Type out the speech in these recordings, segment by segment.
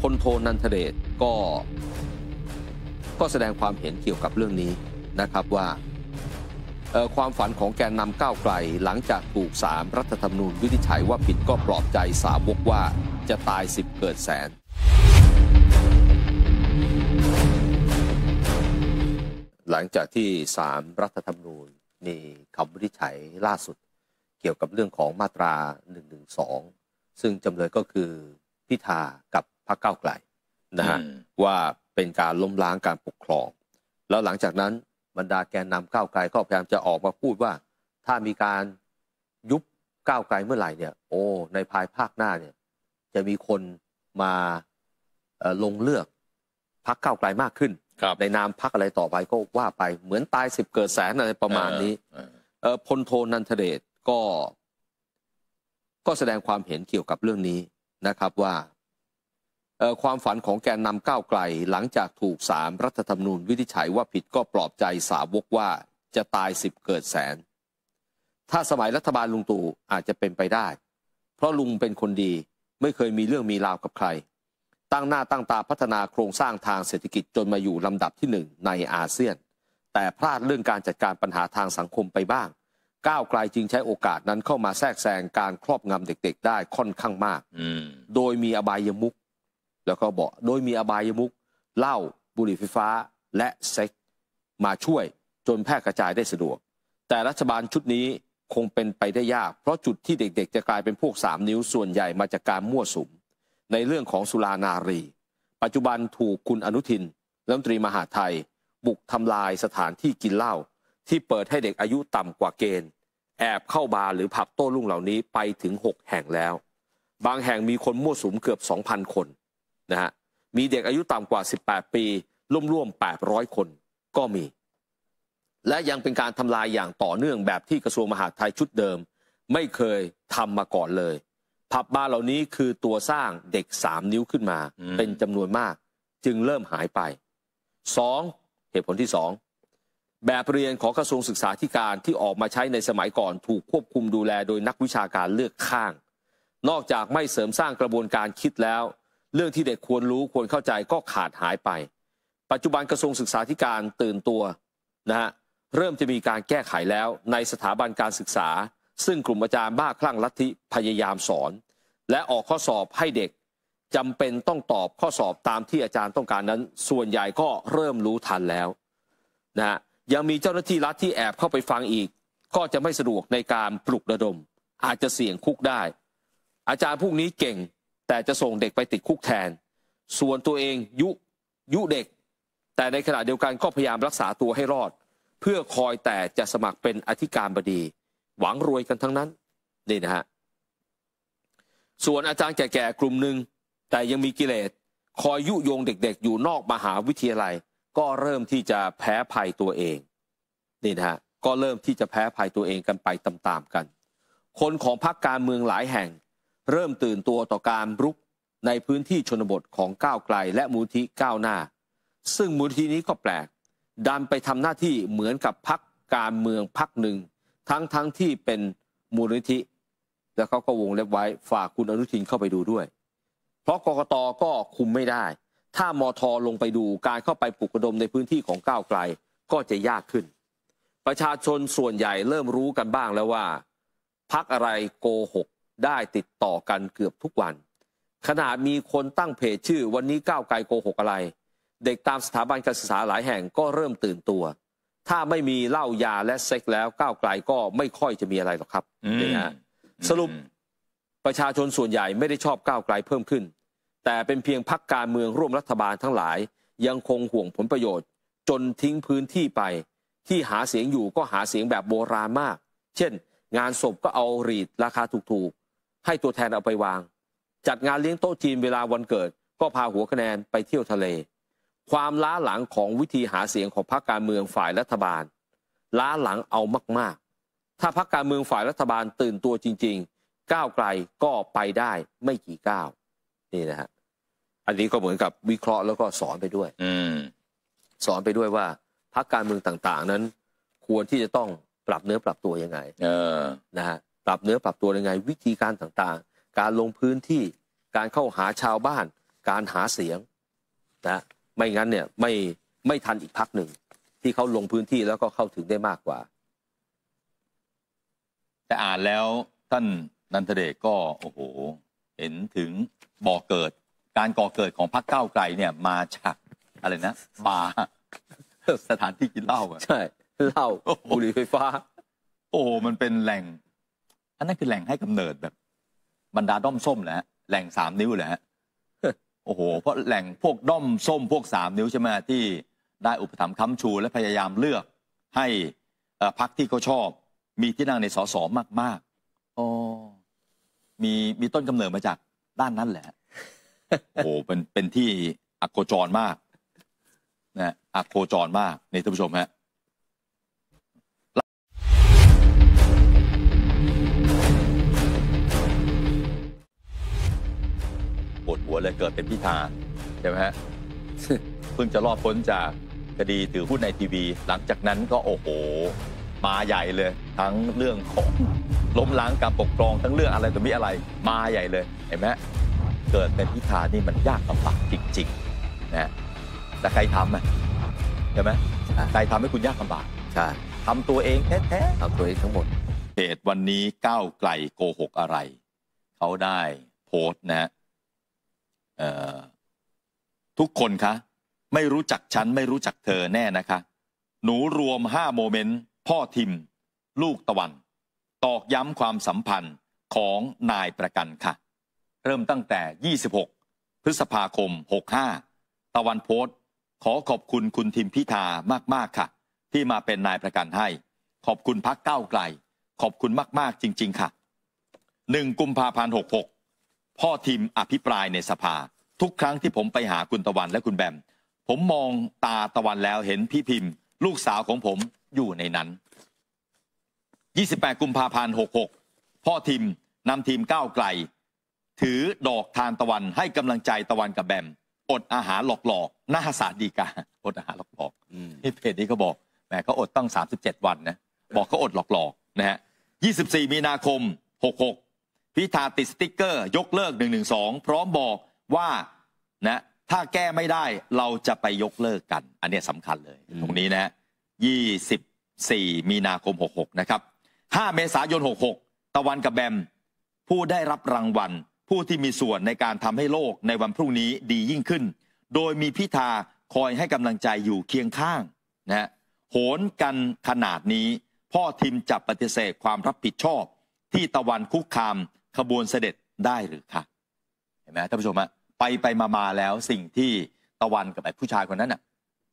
พลโทนันทเดชก็ ก็แสดงความเห็นเกี่ยวกับเรื่องนี้นะครับว่า ความฝันของแกนนำก้าวไกลหลังจากถูกสามรัฐธรรมนูญวินิจฉัยว่าผิดก็ปลอบใจสาวกว่าจะตายสิบเกิดแสน หลังจากที่สามรัฐธรรมนูญมีคำวินิจฉัยล่าสุดเกี่ยวกับเรื่องของมาตรา 112 ซึ่งจำเลยก็คือพิธากับพรรคก้าไกลนะฮะว่าเป็นการล้มล้างการปกครอง แล้วหลังจากนั้น บรรดาแกนนำก้าไกลก็พยายามจะออกมาพูดว่า ถ้ามีการยุบก้าวไกลเมื่อไหร่เนี่ย โอ้ในภายภาคหน้าเนี่ย จะมีคนมาลงเลือกพักก้าไกลมากขึ้นในนามพักอะไรต่อไปก็ว่าไปเหมือนตายสิบเกิดแสนอะไรประมาณนี้พลโทนันทเดชก็ ก็แสดงความเห็นเกี่ยวกับเรื่องนี้นะครับว่าความฝันของแกนนำก้าวไกลหลังจากถูกสารรัฐธรรมนูญวินิจฉัยว่าผิดก็ปลอบใจสาวกว่าจะตายสิบเกิดแสนถ้าสมัยรัฐบาลลุงตู่อาจจะเป็นไปได้ เพราะลุงเป็นคนดีไม่เคยมีเรื่องมีราวกับใคร ตั้งหน้าตั้งตาพัฒนาโครงสร้างทางเศรษฐกิจจนมาอยู่ลำดับที่หนึ่งในอาเซียน แต่พลาดเรื่องการจัดการปัญหาทางสังคมไปบ้างก้าวไกลจึงใช้โอกาสนั้นเข้ามาแทรกแซงการครอบงำเด็กๆได้ค่อนข้างมากโดยมีอบายมุกแล้วก็เบาะโดยมีอบายมุกเหล้า บุหรี่ไฟฟ้า และเซ็กมาช่วยจนแพร่กระจายได้สะดวก แต่รัฐบาลชุดนี้คงเป็นไปได้ยากเพราะจุดที่เด็กๆ จะกลายเป็นพวก 3 นิ้วส่วนใหญ่มาจากการมั่วสุมในเรื่องของสุรานารี ปัจจุบันถูกคุณอนุทิน รัฐมนตรีมหาไทย บุกทำลายสถานที่กินเหล้าที่เปิดให้เด็กอายุต่ำกว่าเกณฑ์แอบเข้าบาร์หรือผับโต้รุ่งเหล่านี้ไปถึง 6 แห่งแล้วบางแห่งมีคนมั่วสุมเกือบ2,000คนนะฮะมีเด็กอายุต่ำกว่า 18 ปี ร่วมม800คนก็มี และยังเป็นการทำลายอย่างต่อเนื่องแบบที่กระทรวงมหาดไทยชุดเดิม ไม่เคยทำมาก่อนเลยผับบาร์เหล่านี้คือตัวสร้างเด็กสามนิ้วขึ้นมา เป็นจำนวนมาก จึงเริ่มหายไปสองเหตุผลที่สองแบบเรียนของกระทรวงศึกษาธิการที่ออกมาใช้ในสมัยก่อนถูกควบคุมดูแลโดยนักวิชาการเลือกข้าง นอกจากไม่เสริมสร้างกระบวนการคิดแล้วเรื่องที่เด็กควรรู้ควรเข้าใจก็ขาดหายไป ปัจจุบันกระทรวงศึกษาธิการตื่นตัวนะฮะ เริ่มจะมีการแก้ไขแล้วในสถาบันการศึกษา ซึ่งกลุ่มอาจารย์บ้าคลั่งลัทธิพยายามสอน และออกข้อสอบให้เด็กจำเป็นต้องตอบข้อสอบตามที่อาจารย์ต้องการนั้น ส่วนใหญ่ก็เริ่มรู้ทันแล้วนะฮะ ยังมีเจ้าหน้าที่รัฐที่แอบเข้าไปฟังอีก ก็จะไม่สะดวกในการปลุกระดม อาจจะเสี่ยงคุกได้ อาจารย์พวกนี้เก่งแต่จะส่งเด็กไปติดคุกแทน ส่วนตัวเอง ยุ ยุเด็ก แต่ในขณะเดียวกันก็พยายามรักษาตัวให้รอด เพื่อคอยแต่จะสมัครเป็นอธิการบดี หวังรวยกันทั้งนั้น นี่นะฮะ ส่วนอาจารย์แก่ๆ กลุ่มหนึ่งแต่ยังมีกิเลส คอยยุยงเด็กๆ อยู่นอกมหาวิทยาลัย ก็เริ่มที่จะแพ้ภัยตัวเอง นี่นะฮะก็เริ่มที่จะแพ้ภัยตัวเองกันไปตามๆ กัน คนของพรรคการเมืองหลายแห่งเริ่มตื่นตัวต่อการรุกในพื้นที่ชนบทของก้าวไกล และมูลที่ก้าวหน้า ซึ่งมูลที่นี้ก็แปลก ดันไปทำหน้าที่เหมือนกับพักการเมืองพักหนึ่งทั้งทั้งที่เป็นมูลนิธิแล้วเขาก็วงเล็บไว้ฝากคุณอนุทินเข้าไปดูด้วย เพราะกกตก็คุมไม่ได้ ถ้ามทลงไปดู การเข้าไปปลุกระดมในพื้นที่ของก้าวไกลก็จะยากขึ้นประชาชนส่วนใหญ่เริ่มรู้กันบ้างแล้วว่าพักอะไรโกหกได้ติดต่อกันเกือบทุกวัน ขณะมีคนตั้งเพจชื่อวันนี้ก้าวไกลโกหกอะไร เด็กตามสถาบันการศึกษาหลายแห่งก็เริ่มตื่นตัว ถ้าไม่มีเหล้ายาและเซ็กแล้วก้าวไกลก็ไม่ค่อยจะมีอะไรหรอกครับนี่ฮะสรุปประชาชนส่วนใหญ่ไม่ได้ชอบก้าวไกลเพิ่มขึ้น แต่เป็นเพียงพักการเมืองร่วมรัฐบาลทั้งหลาย ยังคงห่วงผลประโยชน์ จนทิ้งพื้นที่ไป ที่หาเสียงอยู่ก็หาเสียงแบบโบราณมาก เช่น งานศพก็เอารีดราคาถูกให้ตัวแทนเอาไปวางจัดงานเลี้ยงโต๊ะจีนเวลาวันเกิด ก็พาหัวคะแนนไปเที่ยวทะเล ความล้าหลังของวิธีหาเสียงของพรรคการเมืองฝ่ายรัฐบาล ล้าหลังเอามากๆ ถ้าพรรคการเมืองฝ่ายรัฐบาลตื่นตัวจริง ๆ ก้าวไกลก็ไปได้ไม่กี่ก้าวนี่นะฮะอันนี้ก็เหมือนกับวิเคราะห์ แล้วก็สอนไปด้วย อืสอนไปด้วยว่าพรรคการเมืองต่างๆ นั้นควรที่จะต้องปรับเนื้อปรับตัวยังไงนะฮะปรับเนื้อปรับตัวยังไงวิธีการต่างๆ การลงพื้นที่ การเข้าหาชาวบ้าน การหาเสียงนะไม่งั้นเนี่ยไม่ไม่ทันอีกพักหนึ่ง ที่เขาลงพื้นที่แล้วก็เข้าถึงได้มากกว่า แต่อ่านแล้วท่านนันทเดชก็โอ้โหเห็นถึงบ่อเกิดการก่อเกิดของพรรคก้าวไกลเนี่ยมาจากอะไรนะบาร์สถานที่กินเหล้าอะใช่เหล้าบุหรี่ไฟฟ้าโอ้ มันเป็นแหล่งอันนั้นคือแหล่งให้กำเนิดแบบ บรรดาด้อมส้มแหละแหล่งสามนิ้วแหละโอ้โหเพราะแหล่งพวกด้อมส้มพวกสามนิ้วใช่ไหมที่ได้อุปถัมภ์ค้ำชูและพยายามเลือก ให้พรรคที่เขาชอบ มีที่นั่งในสสมากๆอ๋อมีมีต้นกำเนิดมาจากด้านนั้นแหละโอ้โหเป็นเป็นที่อักโคจรมากนะอักโคจรมากในท่านผู้ชมฮะปวดหัวเลยเกิดเป็นพิธาใช่ไหมฮะ เพิ่งจะรอดพ้นจากคดีถือหุ้นในทีวี หลังจากนั้นก็โอ้โห มาใหญ่เลย ทั้งเรื่องของล้มล้างการปกครอง ทั้งเรื่องอะไรตัวมีอะไร มาใหญ่เลย เห็นไหมเกิดเป็นพิธานี่มันยากลำบากจริงๆนะ แต่ใครทำอ่ะใช่ไหมใครทำให้คุณยากลำบาก ใช่ทำตัวเองแท้ๆทำตัวเองทั้งหมด เหตุวันนี้ก้าวไกลโกหก อะไร เขาได้โพสต์นะทุกคนคะไม่รู้จักฉันไม่รู้จักเธอแน่นะคะ หนูรวมห้าโมเมนต์ พ่อทิมลูกตะวัน ตอกย้ำความสัมพันธ์ของนายประกันค่ะ เริ่มตั้งแต่ 26 พฤษภาคม65ตะวันโพสขอขอบคุณคุณทิมพิธามากๆค่ะ ที่มาเป็นนายประกันให้ ขอบคุณพักเก้าไกล ขอบคุณมากๆจริง ๆค่ะ1กุมภาพันธ์66พ่อทีมอภิปรายในสภา ทุกครั้งที่ผมไปหาคุณตะวันและคุณแบมผมมองตาตะวันแล้วเห็นพี่พิมพ์ ลูกสาวของผมอยู่ในนั้น28กุมภาพันธ์66พ่อทีมนำทีมก้าวไกล ถือดอกทานตะวันให้กำลังใจตะวันกับแบมอดอาหารหลอกหลอหน้าสาดีกาอดอาหารหลอกหลกนี่เพจนี้ก็บอกแหมเขาอดตั้ง37วันนะ บอกเขาอดหลอกหลอกนะฮะ24มีนาคม66พิธาติดสติ๊กเกอร์ยกเลิก112พร้อมบอกว่านะถ้าแก้ไม่ได้เราจะไปยกเลิกกัน อันนี้สำคัญเลยตรงนี้นะ24 มีนาคม 66 นะครับ5เมษายน 66 ตะวันกับแบมผู้ได้รับรางวัล ผู้ที่มีส่วนในการทำให้โลกในวันพรุ่งนี้ดียิ่งขึ้น โดยมีพิธาคอยให้กำลังใจอยู่เคียงข้างนะโหนกันขนาดนี้ พ่อทีมจับปฏิเสธความรับผิดชอบ ที่ตะวันคุกคามขบวนเสด็จได้หรือคะเห็นไหมท่านผู้ชมอะไปไปมามาแล้วสิ่งที่ตะวันกับไอ้ผู้ชายคนนั้นน่ะ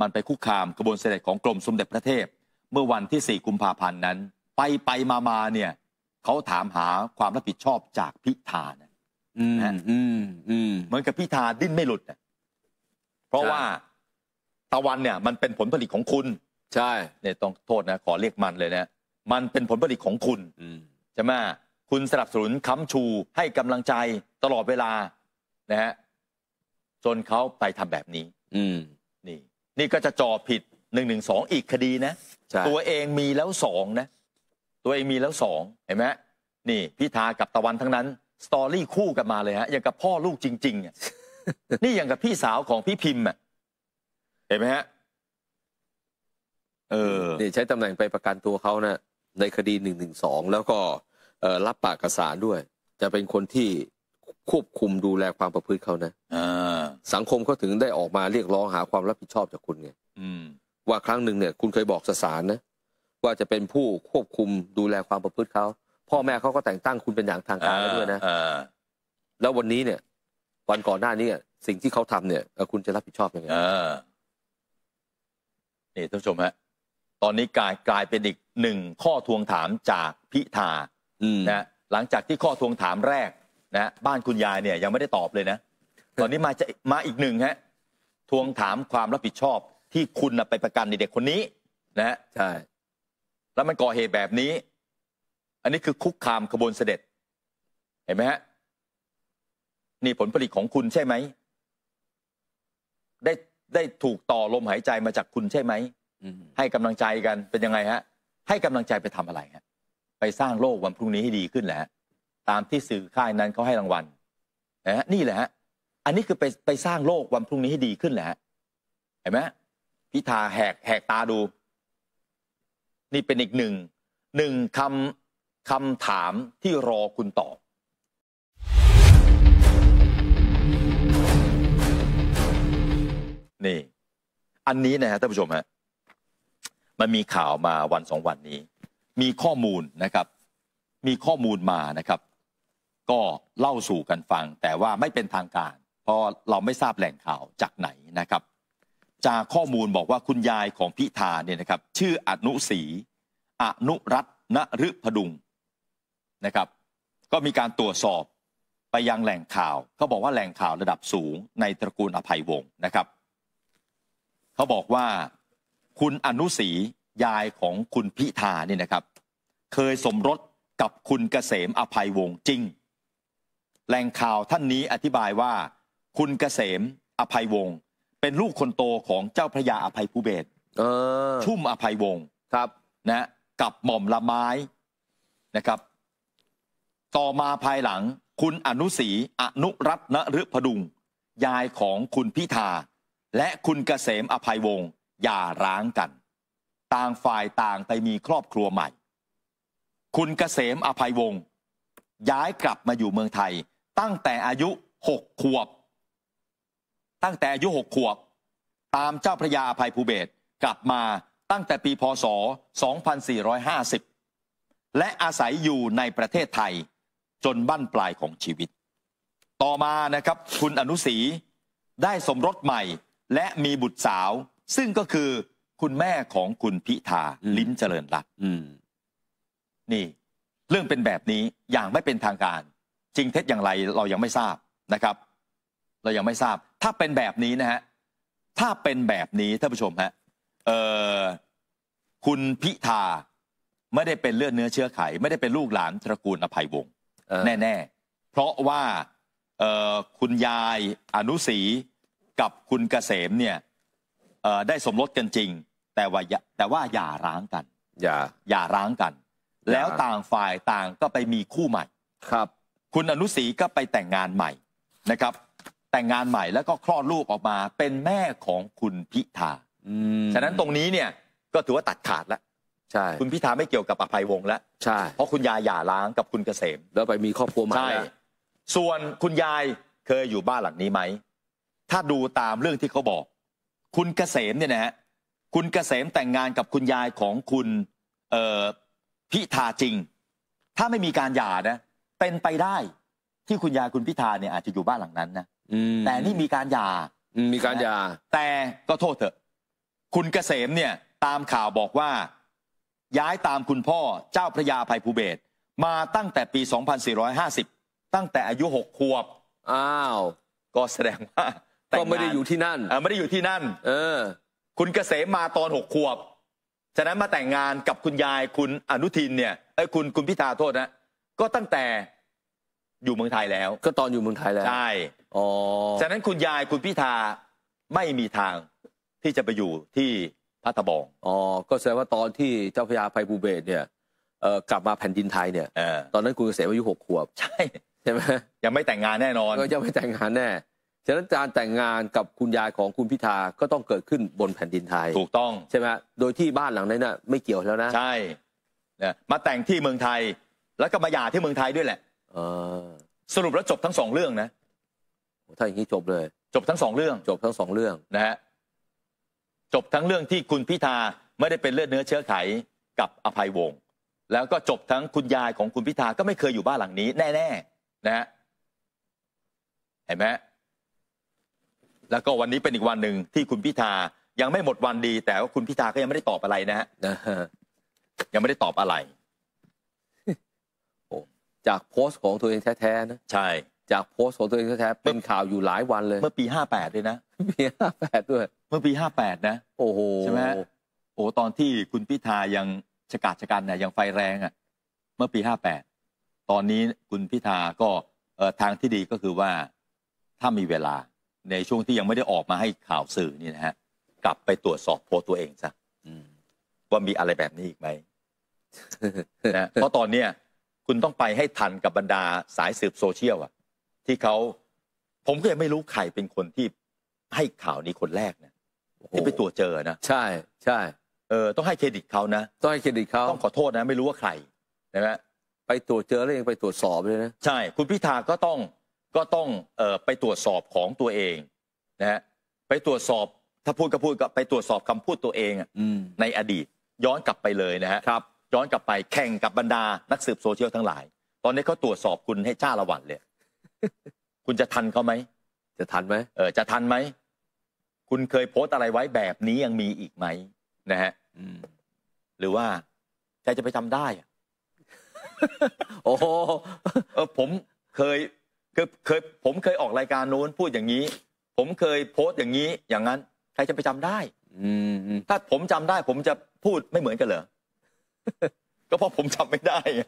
มันไปคุกคามขบวนเสด็จของกรมสมเด็จพระเทพ เมื่อวันที่สี่กุมภาพันธ์นั้นไปไปมามาเนี่ยเขาถามหาความรับผิดชอบจากพิธานะเหมือนกับพิธาดิ้นไม่หลุดนเพราะว่าตะวันเนี่ยมันเป็นผลผลิตของคุณ ใช่เนี่ยต้องโทษนะขอเรียกมันเลยนะ มันเป็นผลผลิตของคุณใช่ไหมคุณสนับสนุนค้ำชูให้กำลังใจตลอดเวลา นะฮะจนเขาไปทำแบบนี้ อืม นี่ นี่ก็จะจ่อผิดหนึ่งหนึ่งสองอีกคดีนะ ตัวเองมีแล้วสองนะ ตัวเองมีแล้วสองเห็นไหมนี่ พิธากับตะวันทั้งนั้นสตอรี่คู่กันมาเลยฮะอย่างกับพ่อลูกจริงๆอะนี่อย่างกับพี่สาวของพี่พิมพ์อะเห็นไหมฮะเออนี่ใช้ตำแหน่งไปประกันตัวเขานะในคดีหนึ่งหนึ่งสองแล้วก็รับปากกษาด้วย จะเป็นคนที่ควบคุมดูแลความประพฤติเขานะสังคมเขาถึงได้ออกมาเรียกร้องหาความรับผิดชอบจากคุณไงว่าครั้งหนึ่งเนี่ยคุณเคยบอกสสารนะ ว่าจะเป็นผู้ควบคุมดูแลความประพฤติเขาพ่อแม่เขาก็แต่งตั้งคุณเป็นอย่างทางการแล้วด้วยนะแล้ววันนี้เนี่ย วันก่อนหน้านี้สิ่งที่เขาทำ เนี่ยคุณจะรับผิดชอบยังไงนี่ท่านผู้ชมฮะตอนนี้กลายกลายเป็นอีกหนึ่งข้อทวงถามจากพิธานะหลังจากที่ข้อทวงถามแรก นะ บ้านคุณยายเนี่ย ยังไม่ได้ตอบเลยนะตอนนี้มาจะมาอีกหนึ่งฮะทวงถามความรับผิดชอบที่คุณไปประกันในเด็กคนนี้ นะใช่แล้วมันก่อเหตุแบบนี้ อันนี้คือคุกคามขบวนเสด็จ เห็นไหมฮะนี่ผลผลิตของคุณใช่ไหมได้ได้ถูกต่อลมหายใจมาจากคุณใช่ไหมให้กำลังใจกันเป็นยังไงฮะ ให้กำลังใจไปทำอะไรฮะไปสร้างโลกวันพรุ่งนี้ให้ดีขึ้นแหละ ตามที่สื่อค่ายนั้นเขาให้รางวัลนะฮะนี่แหละฮะอันนี้คือไปไปสร้างโลกวันพรุ่งนี้ให้ดีขึ้นแหละเห็นไหมพิธาแหกแหกตาดู นี่เป็นอีกหนึ่งหนึ่งคำคำถามที่รอคุณตอบ นี่ อันนี้นะฮะท่านผู้ชมฮะมันมีข่าวมาวันสองวันนี้มีข้อมูลนะครับ มีข้อมูลมานะครับ ก็เล่าสู่กันฟัง แต่ว่าไม่เป็นทางการ เพราะเราไม่ทราบแหล่งข่าวจากไหนนะครับ จากข้อมูลบอกว่าคุณยายของพิธาเนี่ยนะครับชื่ออนุศีอนุรัตนฤพดุงนะครับ ก็มีการตรวจสอบไปยังแหล่งข่าว เขาบอกว่าแหล่งข่าวระดับสูงในตระกูลอภัยวงศ์นะครับ เขาบอกว่าคุณอนุศียายของคุณพิธาเนี่ยนะครับ เคยสมรสกับคุณเกษมอภัยวงศ์จริงแหล่งข่าวท่านนี้อธิบายว่า คุณเกษมอภัยวงศ์เป็นลูกคนโตของเจ้าพระยาอภัยภูเบศเออชุ่มอภัยวงศ์ครับนะกับหม่อมละไม้นะครับ ต่อมาภายหลังคุณอนุสีอนุรัตนฤพดุง ยายของคุณพิธาและคุณเกษมอภัยวงศ์อย่าร้างกันต่างฝ่ายต่างไปมีครอบครัวใหม่ คุณเกษมอภัยวงศ์ย้ายกลับมาอยู่เมืองไทยตั้งแต่อายุหกขวบ ตั้งแต่อายุหกขวบตามเจ้าพระยาอภัยภูเบศกลับมาตั้งแต่ปีพศ 2450 และอาศัยอยู่ในประเทศไทยจนบั้นปลายของชีวิต ต่อมานะครับคุณอนุสีได้สมรสใหม่และมีบุตรสาว ซึ่งก็คือคุณแม่ของคุณพิธาลิ้มเจริญรัตน์นี่เรื่องเป็นแบบนี้อย่างไม่เป็นทางการ จริงเท็จอย่างไรเรายังไม่ทราบนะครับ เรายังไม่ทราบ ถ้าเป็นแบบนี้นะฮะถ้าเป็นแบบนี้ท่านผู้ชมฮะคุณพิธาไม่ได้เป็นเลือดเนื้อเชื้อไข ไม่ได้เป็นลูกหลานตระกูลอภัยวงศ์แน่ ๆ เพราะว่าคุณยายอนุสีกับคุณเกษมเนี่ยได้สมรสกันจริงแต่ว่าแต่ว่าอย่าร้างกัน อย่าอย่าร้างกัน แล้วต่างฝ่ายต่างก็ไปมีคู่ใหม่ ครับ คุณอนุสีก็ไปแต่งงานใหม่นะครับ แต่งงานใหม่แล้วก็คลอดลูกออกมาเป็นแม่ของคุณพิธาฉะนั้นตรงนี้เนี่ย ก็ถือว่าตัดขาดแล้วใช่คุณพิธาไม่เกี่ยวกับอภัยวงแล้วใช่เพราะคุณยายหย่าร้างกับคุณเกษมแล้วไปมีครอบครัวใหม่ใช่ส่วนคุณยายเคยอยู่บ้านหลังนี้ไหมถ้าดูตามเรื่องที่เขาบอก คุณเกษมเนี่ยนะฮะคุณเกษมแต่งงานกับคุณยายของคุณพิธาจริง ถ้าไม่มีการหย่านะเป็นไปได้ที่คุณยายคุณพิธาเนี่ยอาจจะอยู่บ้านหลังนั้นนะแต่นี่มีการหย่ามีการหย่าแต่ก็โทษเถอะ คุณเกษมเนี่ยตามข่าวบอกว่าย้ายตามคุณพ่อเจ้าพระยาภัยภูเบศมาตั้งแต่ปี 2450 ตั้งแต่อายุ6ขวบอ้าว ก็แสดงว่าก็ไม่ได้อยู่ที่นั่นไม่ได้อยู่ที่นั่น เออคุณเกษมมาตอนหกขวบฉะนั้นมาแต่งงานกับคุณยายคุณอนุทินเนี่ยไอ้คุณคุณพิธาโทษนะก็ตั้งแต่อยู่เมืองไทยแล้ว ก็ตอนอยู่เมืองไทยแล้วใช่อ๋อฉะนั้นคุณยายคุณพิธาไม่มีทางที่จะไปอยู่ที่พัทบองอ๋อก็แสดงว่าตอนที่เจ้าพญาไพภูเบศเนี่ยกลับมาแผ่นดินไทยเนี่ย ตอนนั้นคุณเกษมอายุหกขวบ ใช่ใช่ไหมยังไม่แต่งงานแน่นอนก็ยังไม่แต่งงานแน่ฉะนั้นการแต่งงานกับคุณยายของคุณพิธาก็ต้องเกิดขึ้นบนแผ่นดินไทย ถูกต้อง ใช่ไหมโดยที่บ้านหลังนั้นน่ะไม่เกี่ยวแล้วนะใช่เนี่ยมาแต่งที่เมืองไทย แล้วก็มาหย่าที่เมืองไทยด้วยแหละอสรุปแล้วจบทั้งสองเรื่องนะถ้าอย่างนี้จบเลย จบทั้งสองเรื่อง จบทั้งสองเรื่อง นะฮะจบทั้งเรื่องที่คุณพิธาไม่ได้เป็นเลือดเนื้อเชื้อไขกับอภัยวงศ์แล้วก็จบทั้งคุณยายของคุณพิธาก็ไม่เคยอยู่บ้านหลังนี้ แน่ๆนะฮะเห็นไหมแล้วก็วันนี้เป็นอีกวันหนึ่งที่คุณพิธายังไม่หมดวันดี แต่ว่าคุณพิธาก็ยังไม่ได้ตอบอะไรนะฮะยังไม่ได้ตอบอะไรจากโพสต์ของตัวเองแท้ๆนะใช่จากโพสต์ของตัวเองแท้ๆเป็นข่าวอยู่หลายวันเลย เมื่อปีห้าแปดเลยนะปีห้าแปดด้วย เมื่อปีห้าแปดนะโอ้โหใช่ไหมโอ้ตอนที่คุณพิธายังชะกาดชะกันเนะยังไฟแรง อ่ะ เมื่อปีห้าแปดตอนนี้คุณพิธาก็ทางที่ดีก็คือว่าถ้ามีเวลาในช่วงที่ยังไม่ได้ออกมาให้ข่าวสื่อนี่นะฮะกลับไปตรวจสอบโพสต์ตัวเองซะว่ามีอะไรแบบนี้อีกไหมนะเพราะตอนเนี้ยคุณต้องไปให้ทันกับบรรดาสายสืบโซเชียลอะที่เขาผมก็ยังไม่รู้ใครเป็นคนที่ให้ข่าวนี้คนแรกนะที่ไปตรวจเจอนะใช่ใช่เออต้องให้เครดิตเขานะต้องให้เครดิตเขาต้องขอโทษนะไม่รู้ว่าใครนะฮะไปตรวจเจอแล้วยังไปตรวจสอบเลยนะใช่ คุณพิธาก็ต้องก็ต้องไปตรวจสอบของตัวเอง นะฮะไปตรวจสอบ ถ้าพูดก็พูดก็ไปตรวจสอบคำพูดตัวเองในอดีต ย้อนกลับไปเลยนะฮะครับ ย้อนกลับไปแข่งกับบรรดานักสืบโซเชียลทั้งหลาย ตอนนี้เขาตรวจสอบคุณให้ช้าละวันเลยคุณจะทันเขาไหมจะทันไหมเออจะทันไหมคุณเคยโพสต์อะไรไว้แบบนี้ยังมีอีกไหมนะฮะหรือว่าใรจะไปทำได้อ๋ออผมเคยคือเคยผมเคยออกรายการโน้นพูดอย่างนี้ ผมเคยโพสต์อย่างนี้ อย่างนั้นใครจะไปจำได้ถ้าผมจำได้ ผมจะพูดไม่เหมือนกันเหรอก็เพราะผมจำไม่ได้ไง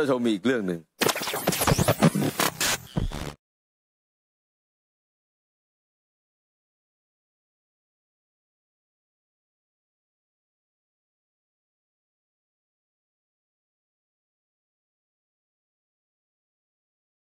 าชมมีอีกเรื่องหนึ่ง